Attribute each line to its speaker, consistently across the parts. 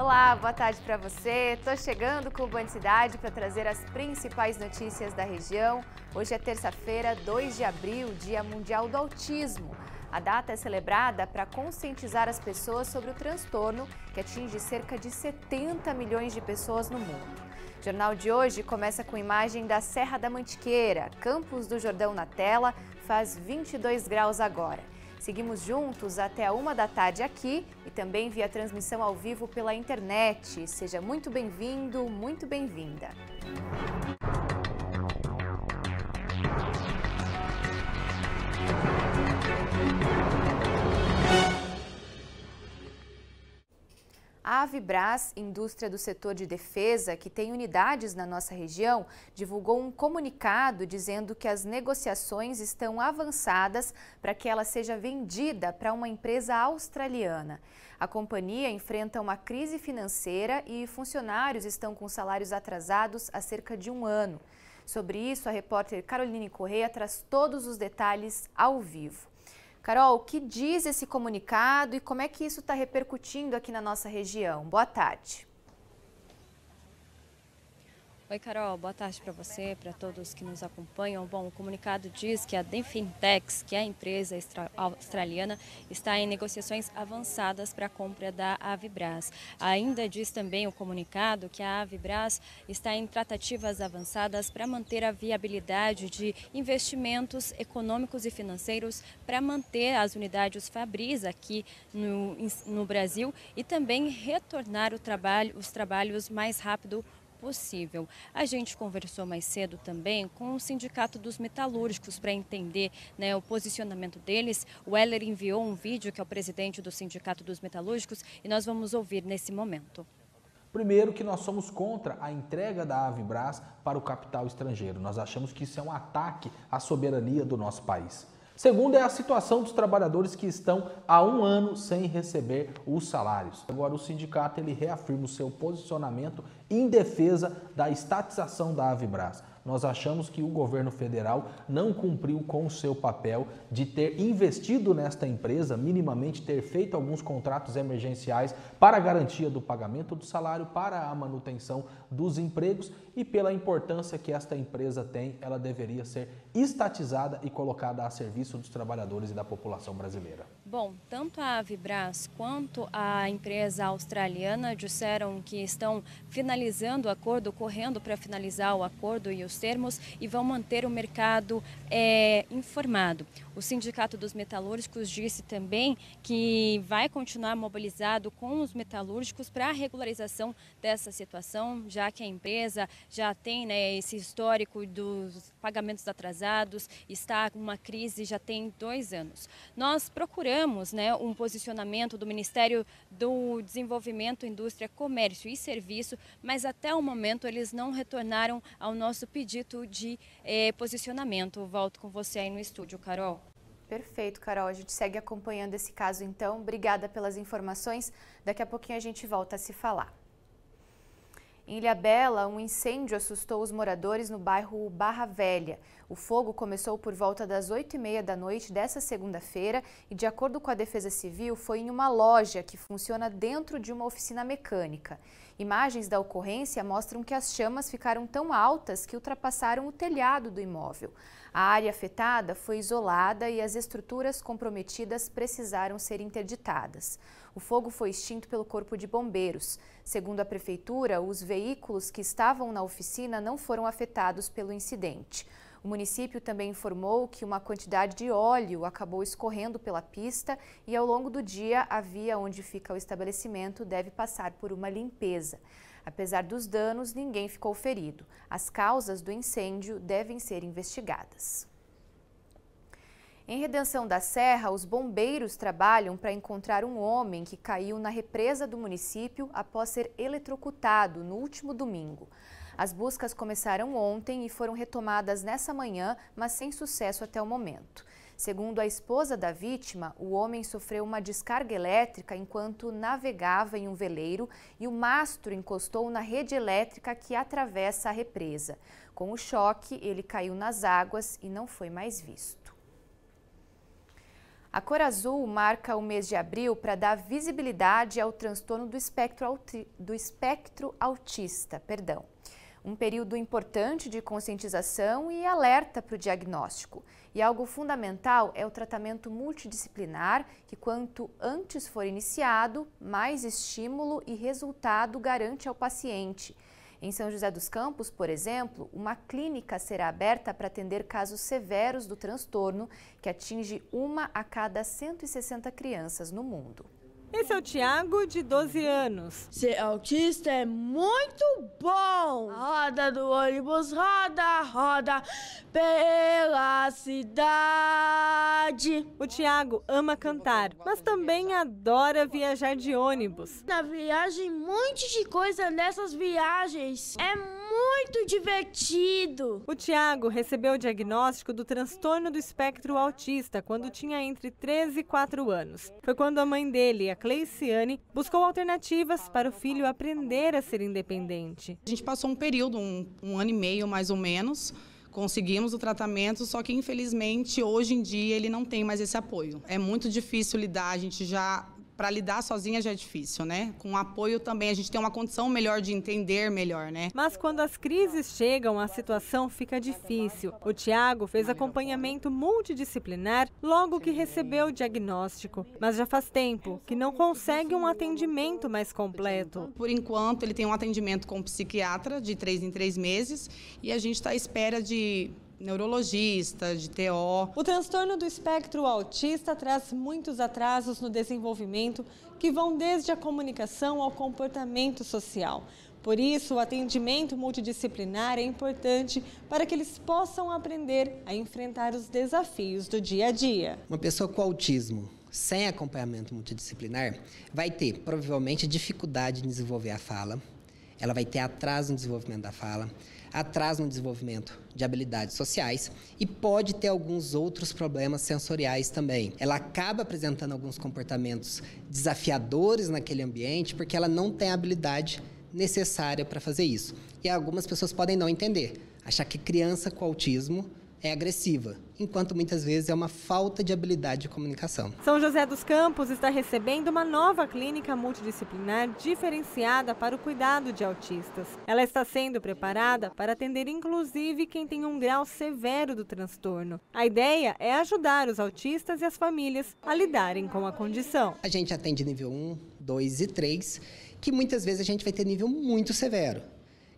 Speaker 1: Olá, boa tarde para você. Estou chegando com o Band Cidade para trazer as principais notícias da região. Hoje é terça-feira, 2 de abril, Dia Mundial do Autismo. A data é celebrada para conscientizar as pessoas sobre o transtorno que atinge cerca de 70 milhões de pessoas no mundo. O jornal de hoje começa com imagem da Serra da Mantiqueira, Campos do Jordão na tela, faz 22 graus agora. Seguimos juntos até a uma da tarde aqui e também via transmissão ao vivo pela internet. Seja muito bem-vindo, muito bem-vinda. A Avibras, indústria do setor de defesa, que tem unidades na nossa região, divulgou um comunicado dizendo que as negociações estão avançadas para que ela seja vendida para uma empresa australiana. A companhia enfrenta uma crise financeira e funcionários estão com salários atrasados há cerca de um ano. Sobre isso, a repórter Caroline Correia traz todos os detalhes ao vivo. Carol, o que diz esse comunicado e como é que isso está repercutindo aqui na nossa região? Boa tarde.
Speaker 2: Oi, Carol, boa tarde para você, para todos que nos acompanham. Bom, o comunicado diz que a Denfintex, que é a empresa australiana, está em negociações avançadas para a compra da Avibras. Ainda diz também o comunicado que a Avibras está em tratativas avançadas para manter a viabilidade de investimentos econômicos e financeiros para manter as unidades Fabris aqui no, no Brasil e também retornar trabalho, os trabalhos mais rápido possível possível. A gente conversou mais cedo também com o Sindicato dos Metalúrgicos para entender né, o posicionamento deles. O Heller enviou um vídeo que é o presidente do Sindicato dos Metalúrgicos e nós vamos ouvir nesse
Speaker 3: momento. Primeiro que nós somos contra a entrega da Avibras para o capital estrangeiro. Nós achamos que isso é um ataque à soberania do nosso país. Segundo é a situação dos trabalhadores que estão há um ano sem receber os salários. Agora o sindicato ele reafirma o seu posicionamento em defesa da estatização da Avibras. Nós achamos que o governo federal não cumpriu com o seu papel de ter investido nesta empresa, minimamente ter feito alguns contratos emergenciais para garantia do pagamento do salário, para a manutenção dos empregos e pela importância que esta empresa tem, ela deveria ser estatizada e colocada a serviço dos trabalhadores e da população brasileira.
Speaker 2: Bom, tanto a Avibras quanto a empresa australiana disseram que estão finalizando o acordo, correndo para finalizar o acordo e os termos e vão manter o mercado é, informado. O Sindicato dos Metalúrgicos disse também que vai continuar mobilizado com os metalúrgicos para a regularização dessa situação, já que a empresa já tem né, esse histórico dos pagamentos atrasados, está com uma crise já tem dois anos. Nós procuramos Esperamos né, um posicionamento do Ministério do Desenvolvimento, Indústria, Comércio e Serviço, mas até o momento eles não retornaram ao nosso
Speaker 1: pedido de eh, posicionamento. Volto com você aí no estúdio, Carol. Perfeito, Carol. A gente segue acompanhando esse caso então. Obrigada pelas informações. Daqui a pouquinho a gente volta a se falar. Em Ilhabela, um incêndio assustou os moradores no bairro Barra Velha. O fogo começou por volta das 8h30 da noite dessa segunda-feira e, de acordo com a Defesa Civil, foi em uma loja que funciona dentro de uma oficina mecânica. Imagens da ocorrência mostram que as chamas ficaram tão altas que ultrapassaram o telhado do imóvel. A área afetada foi isolada e as estruturas comprometidas precisaram ser interditadas. O fogo foi extinto pelo Corpo de Bombeiros. Segundo a Prefeitura, os veículos que estavam na oficina não foram afetados pelo incidente. O município também informou que uma quantidade de óleo acabou escorrendo pela pista e ao longo do dia a via onde fica o estabelecimento deve passar por uma limpeza. Apesar dos danos, ninguém ficou ferido. As causas do incêndio devem ser investigadas. Em Redenção da Serra, os bombeiros trabalham para encontrar um homem que caiu na represa do município após ser eletrocutado no último domingo. As buscas começaram ontem e foram retomadas nessa manhã, mas sem sucesso até o momento. Segundo a esposa da vítima, o homem sofreu uma descarga elétrica enquanto navegava em um veleiro e o mastro encostou na rede elétrica que atravessa a represa. Com o choque, ele caiu nas águas e não foi mais visto. A cor azul marca o mês de abril para dar visibilidade ao transtorno do espectro, do espectro autista. Perdão um período importante de conscientização e alerta para o diagnóstico. E algo fundamental é o tratamento multidisciplinar, que quanto antes for iniciado, mais estímulo e resultado garante ao paciente. Em São José dos Campos, por exemplo, uma clínica será aberta para atender casos severos do transtorno, que atinge uma a cada 160 crianças no mundo. Esse
Speaker 4: é o Tiago, de 12 anos. Ser autista é muito bom! A roda do ônibus roda, roda pela cidade. O Tiago ama cantar, mas também adora viajar de ônibus. Na viagem, um monte de coisa nessas viagens. É muito divertido. O Tiago recebeu o diagnóstico do transtorno do espectro autista quando tinha entre 13 e 4 anos. Foi quando a mãe dele, a Cleiciane, buscou alternativas para o filho aprender a ser independente. A gente passou um período, um, um ano e meio mais ou menos, conseguimos o tratamento, só que infelizmente hoje em dia ele não tem mais esse apoio. É muito difícil lidar, a gente já para lidar sozinha já é difícil, né? Com apoio também a gente tem uma condição melhor de entender melhor, né? Mas quando as crises chegam, a situação fica difícil. O Tiago fez acompanhamento multidisciplinar logo que recebeu o diagnóstico, mas já faz tempo que não consegue um atendimento mais completo. Por enquanto, ele tem um atendimento com um psiquiatra de três em três meses e a gente está à espera de neurologista, de TO. O transtorno do espectro autista traz muitos atrasos no desenvolvimento que vão desde a comunicação ao comportamento social. Por isso, o atendimento multidisciplinar é importante para que eles possam aprender a enfrentar os desafios do dia a dia.
Speaker 5: Uma pessoa com autismo sem acompanhamento multidisciplinar vai ter, provavelmente, dificuldade em desenvolver a fala, ela vai ter atraso no desenvolvimento da fala, atrasa no desenvolvimento de habilidades sociais e pode ter alguns outros problemas sensoriais também. Ela acaba apresentando alguns comportamentos desafiadores naquele ambiente porque ela não tem a habilidade necessária para fazer isso. E algumas pessoas podem não entender, achar que criança com autismo é agressiva, enquanto muitas vezes é uma falta de habilidade de comunicação.
Speaker 4: São José dos Campos está recebendo uma nova clínica multidisciplinar diferenciada para o cuidado de autistas. Ela está sendo preparada para atender inclusive quem tem um grau severo do transtorno. A ideia é ajudar os autistas e as famílias
Speaker 5: a lidarem com a condição. A gente atende nível 1, 2 e 3, que muitas vezes a gente vai ter nível muito severo.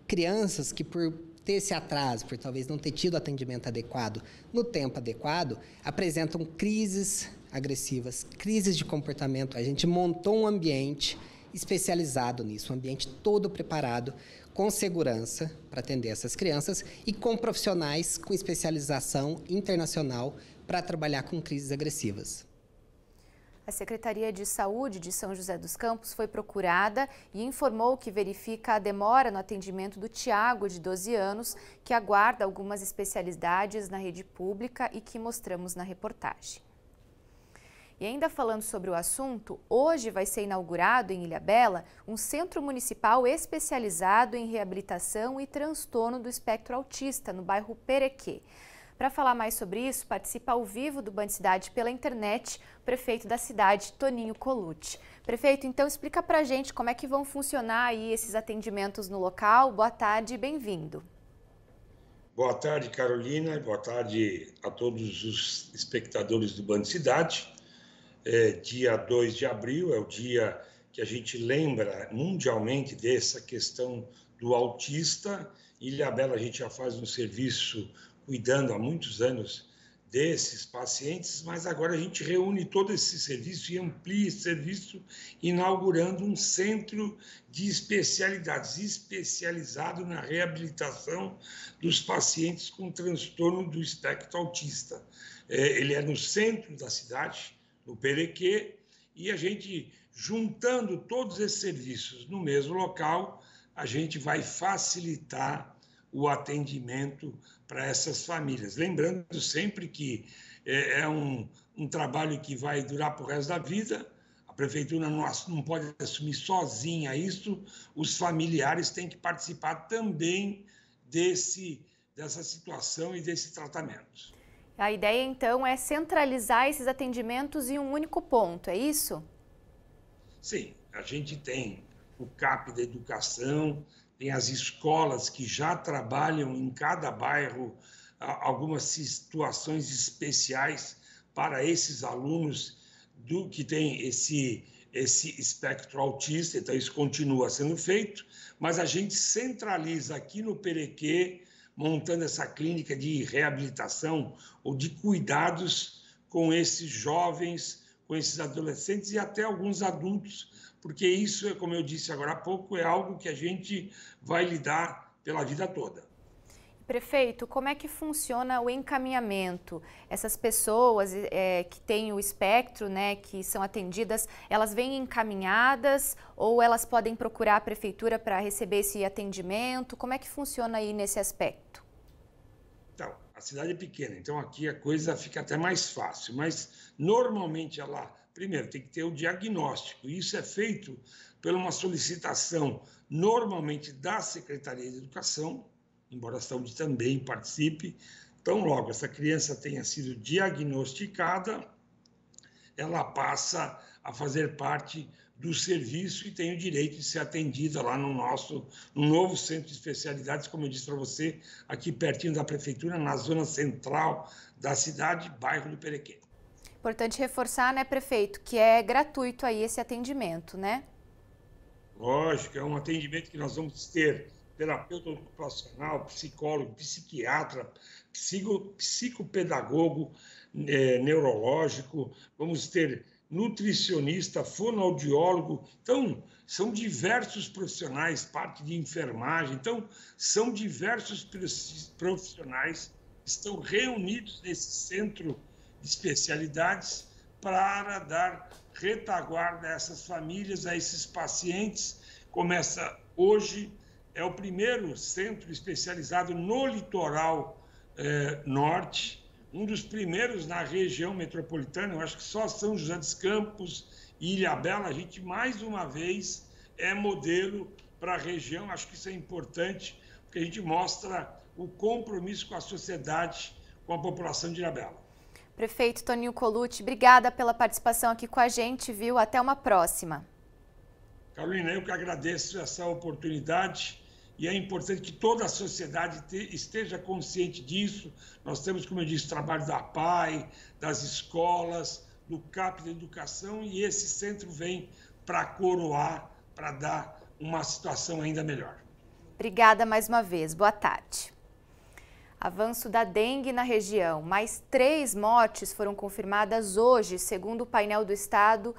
Speaker 5: Crianças que por ter esse atraso, por talvez não ter tido atendimento adequado no tempo adequado, apresentam crises agressivas, crises de comportamento. A gente montou um ambiente especializado nisso, um ambiente todo preparado, com segurança para atender essas crianças e com profissionais com especialização internacional para trabalhar com crises agressivas.
Speaker 1: A Secretaria de Saúde de São José dos Campos foi procurada e informou que verifica a demora no atendimento do Tiago, de 12 anos, que aguarda algumas especialidades na rede pública e que mostramos na reportagem. E ainda falando sobre o assunto, hoje vai ser inaugurado em Ilhabela um centro municipal especializado em reabilitação e transtorno do espectro autista, no bairro Perequê. Para falar mais sobre isso, participa ao vivo do Cidade pela internet o prefeito da cidade, Toninho Colucci. Prefeito, então explica para a gente como é que vão funcionar aí esses atendimentos no local. Boa tarde e bem-vindo.
Speaker 6: Boa tarde, Carolina. Boa tarde a todos os espectadores do Bandicidade. É, dia 2 de abril é o dia que a gente lembra mundialmente dessa questão do autista. Ilha Bela, a gente já faz um serviço cuidando há muitos anos desses pacientes, mas agora a gente reúne todo esse serviço e amplia esse serviço, inaugurando um centro de especialidades, especializado na reabilitação dos pacientes com transtorno do espectro autista. É, ele é no centro da cidade, no Perequê, e a gente, juntando todos esses serviços no mesmo local, a gente vai facilitar o atendimento para essas famílias. Lembrando sempre que é, é um, um, trabalho que vai durar para o resto da vida, a prefeitura não, não pode assumir sozinha isso, os familiares têm que participar também desse, dessa situação e desse tratamento.
Speaker 1: A ideia então é centralizar esses atendimentos em um único ponto, é isso?
Speaker 6: Sim, a gente tem o CAP da educação, tem as escolas que já trabalham em cada bairro algumas situações especiais para esses alunos do que tem esse esse espectro autista, então isso continua sendo feito, mas a gente centraliza aqui no Perequê, montando essa clínica de reabilitação ou de cuidados com esses jovens com esses adolescentes e até alguns adultos, porque isso, como eu disse agora há pouco, é algo que a gente vai lidar pela vida toda.
Speaker 1: Prefeito, como é que funciona o encaminhamento? Essas pessoas é, que têm o espectro, né, que são atendidas, elas vêm encaminhadas ou elas podem procurar a prefeitura para receber esse atendimento? Como é que funciona aí nesse aspecto?
Speaker 6: cidade é pequena, então aqui a coisa fica até mais fácil, mas normalmente ela, primeiro, tem que ter o diagnóstico, e isso é feito por uma solicitação, normalmente da Secretaria de Educação, embora a saúde também participe. Então, logo essa criança tenha sido diagnosticada, ela passa a fazer parte do serviço e tem o direito de ser atendida lá no nosso no novo centro de especialidades, como eu disse para você, aqui pertinho da prefeitura, na zona central da cidade, bairro do Perequê.
Speaker 1: Importante reforçar, né, prefeito, que é gratuito aí esse atendimento, né?
Speaker 6: Lógico, é um atendimento que nós vamos ter terapeuta ocupacional, psicólogo, psiquiatra, psico, psicopedagogo, é, neurológico, vamos ter nutricionista, fonoaudiólogo. Então, são diversos profissionais, parte de enfermagem. Então, são diversos profissionais que estão reunidos nesse centro de especialidades para dar retaguarda a essas famílias, a esses pacientes. Começa hoje, é o primeiro centro especializado no litoral eh, norte um dos primeiros na região metropolitana, eu acho que só São José dos Campos e Ilha Bela, a gente mais uma vez é modelo para a região, acho que isso é importante, porque a gente mostra o compromisso com a sociedade, com a população de Ilha Bela.
Speaker 1: Prefeito Toninho Colucci, obrigada pela participação aqui com a gente, viu? Até uma próxima.
Speaker 6: Carolina, eu que agradeço essa oportunidade e é importante que toda a sociedade esteja consciente disso. Nós temos, como eu disse, trabalho da PAI, das escolas, do CAP da Educação, e esse centro vem para coroar, para dar uma situação ainda melhor.
Speaker 1: Obrigada mais uma vez. Boa tarde. Avanço da dengue na região. Mais três mortes foram confirmadas hoje, segundo o painel do Estado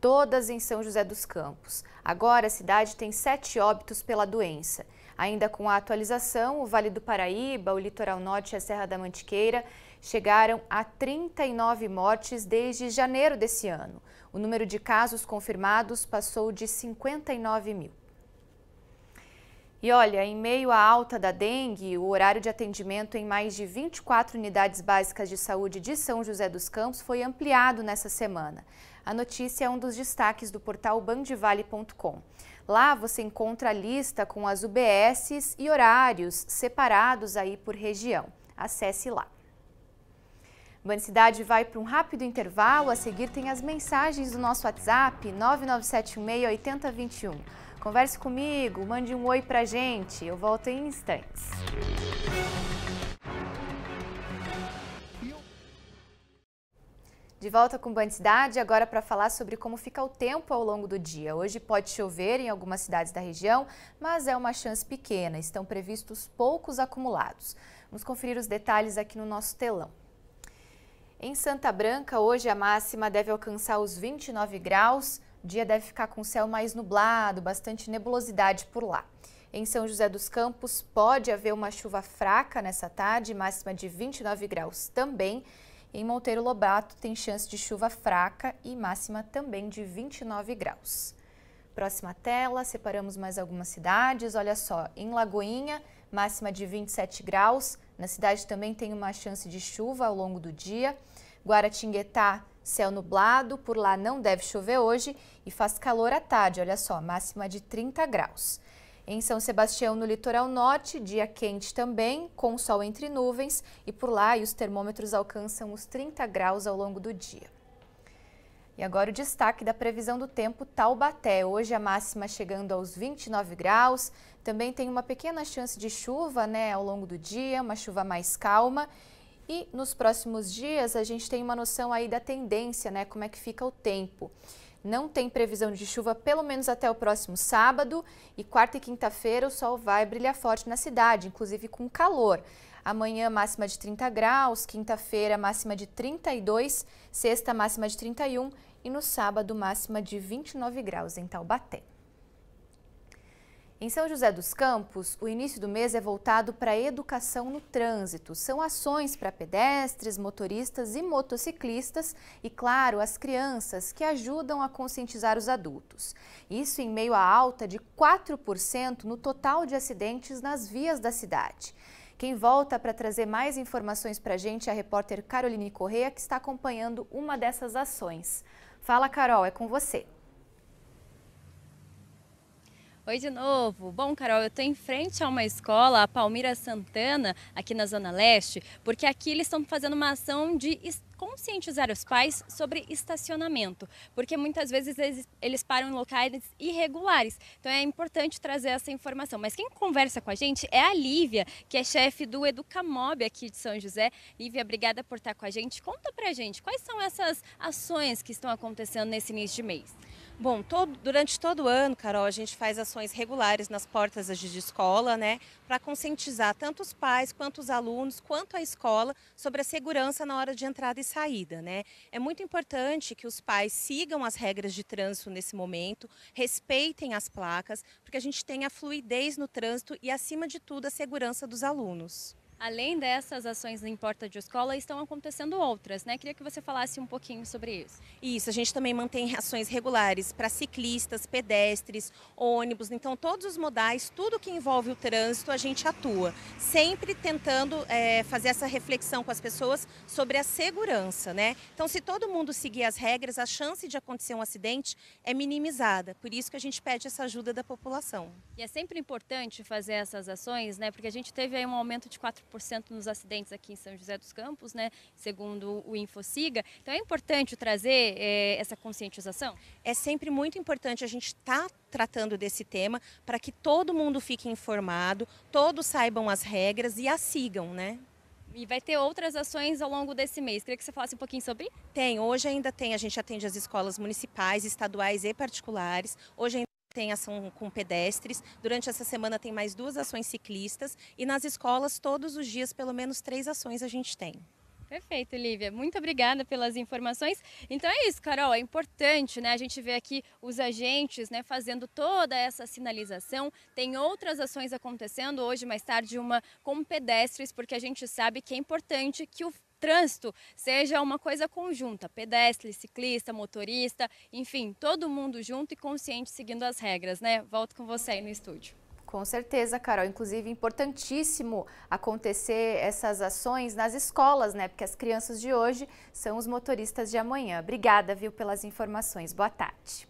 Speaker 1: todas em São José dos Campos. Agora a cidade tem sete óbitos pela doença. Ainda com a atualização, o Vale do Paraíba, o Litoral Norte e a Serra da Mantiqueira chegaram a 39 mortes desde janeiro desse ano. O número de casos confirmados passou de 59 mil. E olha, em meio à alta da dengue, o horário de atendimento em mais de 24 unidades básicas de saúde de São José dos Campos foi ampliado nessa semana. A notícia é um dos destaques do portal bandivale.com. Lá você encontra a lista com as UBSs e horários separados aí por região. Acesse lá. cidade vai para um rápido intervalo, a seguir tem as mensagens do nosso WhatsApp 99768021. Converse comigo, mande um oi pra gente, eu volto em instantes. De volta com Cidade, agora para falar sobre como fica o tempo ao longo do dia. Hoje pode chover em algumas cidades da região, mas é uma chance pequena. Estão previstos poucos acumulados. Vamos conferir os detalhes aqui no nosso telão. Em Santa Branca, hoje a máxima deve alcançar os 29 graus. O dia deve ficar com o céu mais nublado, bastante nebulosidade por lá. Em São José dos Campos, pode haver uma chuva fraca nessa tarde, máxima de 29 graus também. Em Monteiro Lobato tem chance de chuva fraca e máxima também de 29 graus. Próxima tela, separamos mais algumas cidades. Olha só, em Lagoinha, máxima de 27 graus. Na cidade também tem uma chance de chuva ao longo do dia. Guaratinguetá, céu nublado, por lá não deve chover hoje e faz calor à tarde, olha só, máxima de 30 graus. Em São Sebastião, no litoral norte, dia quente também, com sol entre nuvens, e por lá os termômetros alcançam os 30 graus ao longo do dia. E agora o destaque da previsão do tempo Taubaté. Hoje a máxima chegando aos 29 graus. Também tem uma pequena chance de chuva né, ao longo do dia, uma chuva mais calma. E nos próximos dias a gente tem uma noção aí da tendência, né? Como é que fica o tempo não tem previsão de chuva pelo menos até o próximo sábado e quarta e quinta-feira o sol vai brilhar forte na cidade, inclusive com calor. Amanhã máxima de 30 graus, quinta-feira máxima de 32, sexta máxima de 31 e no sábado máxima de 29 graus em Taubaté. Em São José dos Campos, o início do mês é voltado para a educação no trânsito. São ações para pedestres, motoristas e motociclistas e, claro, as crianças que ajudam a conscientizar os adultos. Isso em meio à alta de 4% no total de acidentes nas vias da cidade. Quem volta para trazer mais informações para a gente é a repórter Caroline Correa, que está acompanhando uma dessas ações. Fala, Carol, é com você.
Speaker 2: Oi de novo. Bom, Carol, eu estou em frente a uma escola, a Palmira Santana, aqui na Zona Leste, porque aqui eles estão fazendo uma ação de conscientizar os pais sobre estacionamento, porque muitas vezes eles, eles, param em locais irregulares. Então é importante trazer essa informação. Mas quem conversa com a gente é a Lívia, que é chefe do Educamob aqui de São José. Lívia, obrigada por estar com a gente. Conta pra gente quais são essas ações que
Speaker 7: estão acontecendo nesse início de mês. Bom, todo, durante todo o ano, Carol, a gente faz ações regulares nas portas de escola, né, para conscientizar tanto os pais, quanto os alunos, quanto a escola sobre a segurança na hora de entrada e saída, né? É muito importante que os pais sigam as regras de trânsito nesse momento, respeitem as placas, porque a gente tem a fluidez no trânsito e acima de tudo a segurança dos alunos. Além dessas
Speaker 2: ações em porta de escola, estão acontecendo outras, né? Queria que você falasse um pouquinho sobre isso.
Speaker 7: Isso, a gente também mantém ações regulares para ciclistas, pedestres, ônibus, então todos os modais, tudo que envolve o trânsito, a gente atua, sempre tentando é, fazer essa reflexão com as pessoas sobre a segurança, né? Então, se todo mundo seguir as regras, a chance de acontecer um acidente é minimizada, por isso que a gente pede essa ajuda da população.
Speaker 2: E é sempre importante fazer essas ações, né? Porque a gente teve aí um aumento de 4 4% nos acidentes aqui em São José dos Campos, né, segundo o InfoSiga. Então é importante trazer
Speaker 7: é, essa conscientização? É sempre muito importante a gente estar tá tratando desse tema para que todo mundo fique informado, todos saibam as regras e as sigam, né? E vai ter outras ações ao longo desse mês. Queria que você falasse um pouquinho sobre? Tem, hoje ainda tem, a gente atende as escolas municipais, estaduais e particulares. Hoje ainda tem ação com pedestres. Durante essa semana tem mais duas ações ciclistas. E nas escolas, todos os dias, pelo menos três ações a gente tem.
Speaker 2: Perfeito, Lívia. Muito obrigada pelas informações. Então é isso, Carol. É importante, né? A gente ver aqui os agentes, né, fazendo toda essa sinalização. Tem outras ações acontecendo hoje mais tarde, uma com pedestres, porque a gente sabe que é importante que o trânsito seja uma coisa conjunta, pedestre, ciclista, motorista, enfim, todo mundo junto e consciente seguindo as regras, né? Volto com você aí no
Speaker 1: estúdio. Com certeza, Carol. Inclusive, importantíssimo acontecer essas ações nas escolas, né? Porque as crianças de hoje são os motoristas de amanhã. Obrigada, viu, pelas informações. Boa tarde.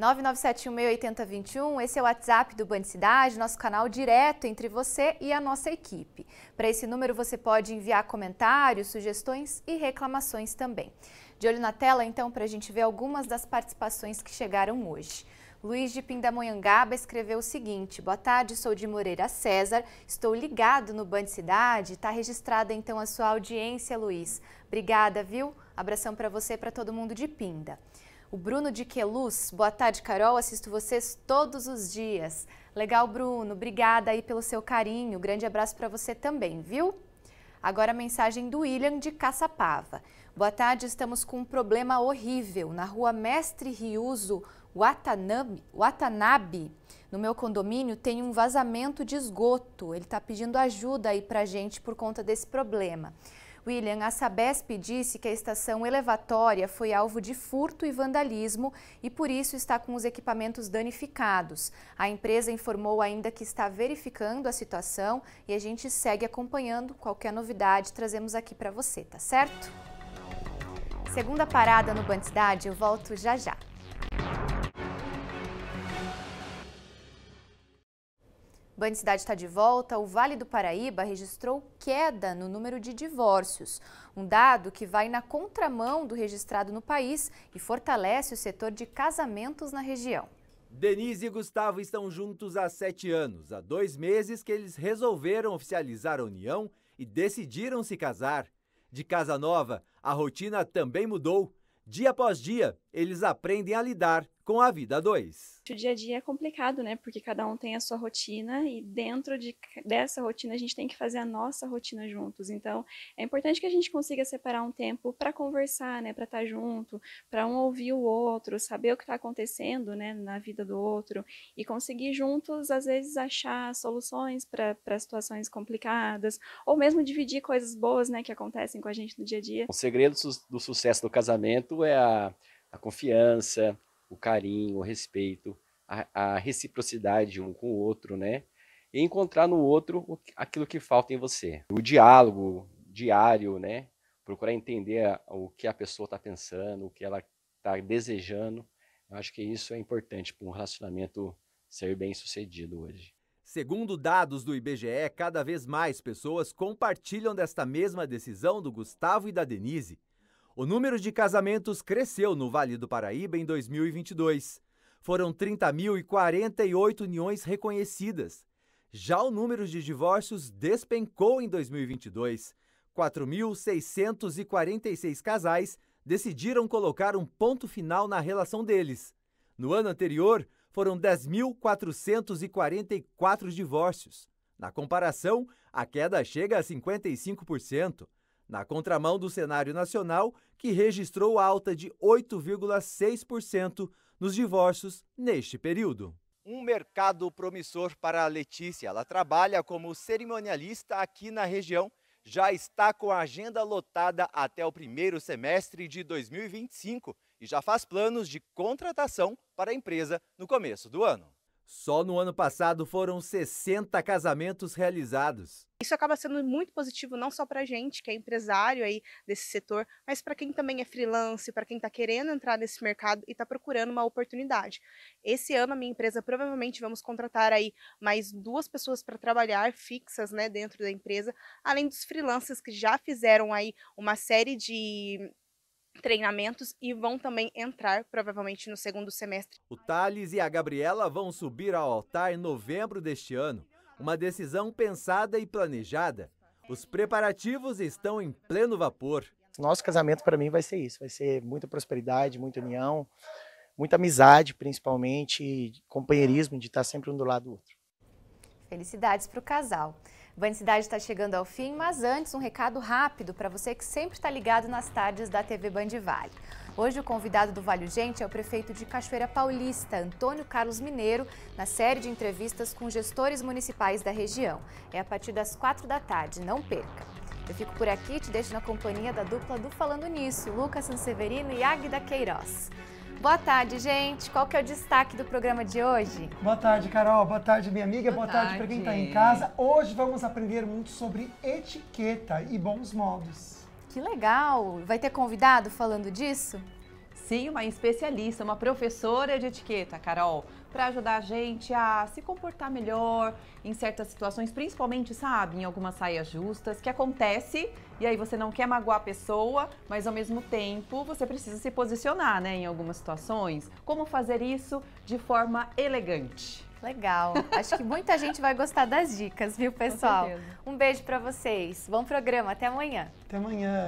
Speaker 1: 997168021, esse é o WhatsApp do Bandicidade, nosso canal direto entre você e a nossa equipe. Para esse número você pode enviar comentários, sugestões e reclamações também. De olho na tela, então, para a gente ver algumas das participações que chegaram hoje. Luiz de Pindamonhangaba escreveu o seguinte: Boa tarde, sou de Moreira César, estou ligado no Band Cidade. Está registrada então a sua audiência, Luiz. Obrigada, viu? Abração para você e para todo mundo de Pinda. O Bruno de Queluz, boa tarde, Carol. Assisto vocês todos os dias. Legal, Bruno. Obrigada aí pelo seu carinho. Grande abraço para você também, viu? Agora a mensagem do William de Caçapava. Boa tarde, estamos com um problema horrível na rua Mestre Riuso, Watanabe, No meu condomínio tem um vazamento de esgoto. Ele está pedindo ajuda aí para gente por conta desse problema. William, a Sabesp disse que a estação elevatória foi alvo de furto e vandalismo e por isso está com os equipamentos danificados. A empresa informou ainda que está verificando a situação e a gente segue acompanhando. Qualquer novidade trazemos aqui para você, tá certo? Segunda parada no Bandidade, eu volto já já. Band Cidade está de volta. O Vale do Paraíba registrou queda no número de divórcios, um dado que vai na contramão do registrado no país e fortalece o setor de casamentos na região.
Speaker 3: Denise e Gustavo estão juntos há sete anos. Há dois meses que eles resolveram oficializar a união e decidiram se casar. De casa nova, a rotina também mudou. Dia após dia, eles aprendem a lidar com a vida a dois.
Speaker 2: O dia a dia é complicado, né? Porque cada um tem a sua rotina e dentro de, dessa rotina a gente tem que fazer a nossa rotina juntos. Então, é importante que a gente consiga separar um tempo para conversar, né, para estar tá junto, para um ouvir o outro, saber o que está acontecendo, né, na vida do outro e conseguir juntos às vezes achar soluções para situações complicadas ou mesmo dividir coisas boas, né, que acontecem com a gente no dia a dia. O
Speaker 3: segredo do sucesso do casamento é a, a confiança, o carinho, o respeito, a, a reciprocidade um com o outro, né? E encontrar no outro aquilo que falta em você. O diálogo diário, né? Procurar entender o que a pessoa está pensando, o que ela está desejando. Eu acho que isso é importante para um relacionamento ser bem sucedido hoje. Segundo dados do IBGE, cada vez mais pessoas compartilham desta mesma decisão do Gustavo e da Denise. O número de casamentos cresceu no Vale do Paraíba em 2022. Foram 30.048 uniões reconhecidas. Já o número de divórcios despencou em 2022. 4.646 casais decidiram colocar um ponto final na relação deles. No ano anterior, foram 10.444 divórcios. Na comparação, a queda chega a 55% na contramão do cenário nacional, que registrou alta de 8,6% nos divórcios neste período. Um mercado promissor para a Letícia. Ela trabalha como cerimonialista aqui na região. Já está com a agenda lotada até o primeiro semestre de 2025 e já faz planos de contratação para a empresa no começo do ano. Só no ano passado foram 60 casamentos realizados.
Speaker 7: Isso acaba sendo muito positivo não só para a gente, que é empresário aí desse setor, mas para quem também é freelance, para quem está querendo entrar nesse mercado e está procurando uma oportunidade. Esse ano a minha empresa provavelmente vamos contratar aí mais duas pessoas para trabalhar fixas, né, dentro da empresa, além dos freelancers que já fizeram aí uma série de treinamentos e vão também entrar provavelmente no segundo semestre.
Speaker 3: O Thales e a Gabriela vão subir ao altar em novembro deste ano. Uma decisão pensada e planejada. Os preparativos estão em pleno vapor. Nosso casamento para mim vai ser isso, vai ser muita prosperidade, muita união, muita amizade, principalmente companheirismo de estar sempre um do lado do outro.
Speaker 1: Felicidades para o casal. Vanicidade está chegando ao fim, mas antes um recado rápido para você que sempre está ligado nas tardes da TV Band Vale. Hoje o convidado do Vale Gente é o prefeito de Cachoeira Paulista, Antônio Carlos Mineiro, na série de entrevistas com gestores municipais da região. É a partir das quatro da tarde, não perca. Eu fico por aqui e te deixo na companhia da dupla do Falando Nisso, Lucas Sanseverino e Águida Queiroz. Boa tarde, gente. Qual que é o destaque do programa de hoje?
Speaker 3: Boa tarde, Carol. Boa tarde, minha amiga. Boa, Boa tarde, tá tarde para quem está em casa.
Speaker 1: Hoje vamos aprender muito sobre etiqueta
Speaker 3: e bons modos.
Speaker 1: Que legal! Vai ter convidado falando disso?
Speaker 7: Sim, uma especialista, uma professora de etiqueta, Carol, para ajudar a gente a se comportar melhor em certas situações, principalmente, sabe, em algumas saias justas, que acontece e aí você não quer magoar a pessoa, mas ao mesmo tempo você precisa se posicionar, né, em algumas situações. Como fazer isso de forma elegante?
Speaker 1: Legal. Acho que muita gente vai gostar das dicas, viu, pessoal? Um beijo para vocês. Bom programa. Até amanhã.
Speaker 5: Até amanhã.